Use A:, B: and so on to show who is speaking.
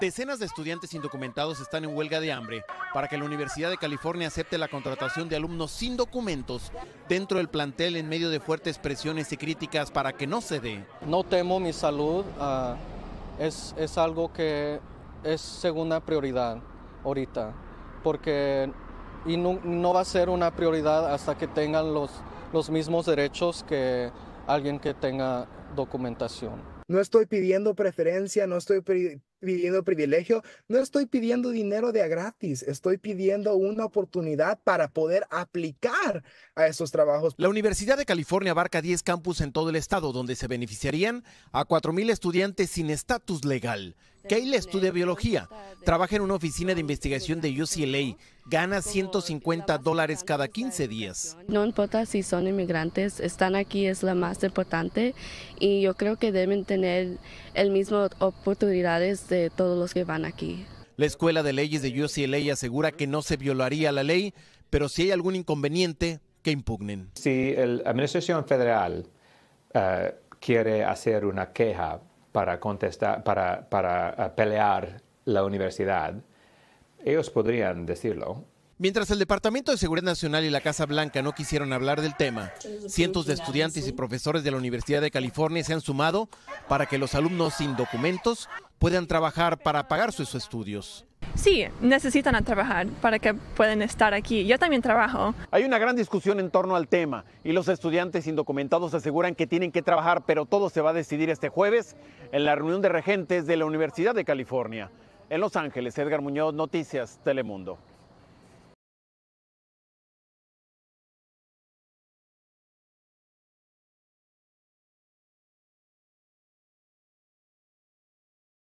A: Decenas de estudiantes indocumentados están en huelga de hambre para que la Universidad de California acepte la contratación de alumnos sin documentos dentro del plantel en medio de fuertes presiones y críticas para que no se dé.
B: No temo mi salud, ah, es, algo que es segunda prioridad ahorita, porque y no, no, va a ser una prioridad hasta que tengan los, los mismos derechos que alguien que tenga documentación.
C: No estoy pidiendo preferencia, no estoy pidiendo privilegio, no estoy pidiendo dinero de a gratis, estoy pidiendo una oportunidad para poder aplicar a esos trabajos.
A: La Universidad de California abarca 10 campus en todo el estado, donde se beneficiarían a 4.000 estudiantes sin estatus legal. Kayla estudia biología, trabaja en una oficina de investigación de UCLA, gana 150 dólares cada 15 días.
D: No importa si son inmigrantes, están aquí es la más importante y yo creo que deben tener el mismo oportunidades de este, todos los que van aquí.
A: La Escuela de Leyes de UCLA asegura que no se violaría la ley, pero si hay algún inconveniente, que impugnen. Si la Administración Federal eh, quiere hacer una queja para, contestar, para, eh, pelear la universidad, ellos podrían decirlo Mientras el Departamento de Seguridad Nacional y la Casa Blanca no quisieron hablar del tema, cientos de estudiantes y profesores de la Universidad de California se han sumado para que los alumnos sin documentos puedan trabajar para pagar sus estudios.
D: Sí, necesitan trabajar para que puedan estar aquí. Yo también trabajo.
A: Hay una gran discusión en torno al tema y los estudiantes indocumentados aseguran que tienen que trabajar, pero todo se va a decidir este jueves en la reunión de regentes de la Universidad de California. En Los Ángeles, Edgar Muñoz, Noticias Telemundo.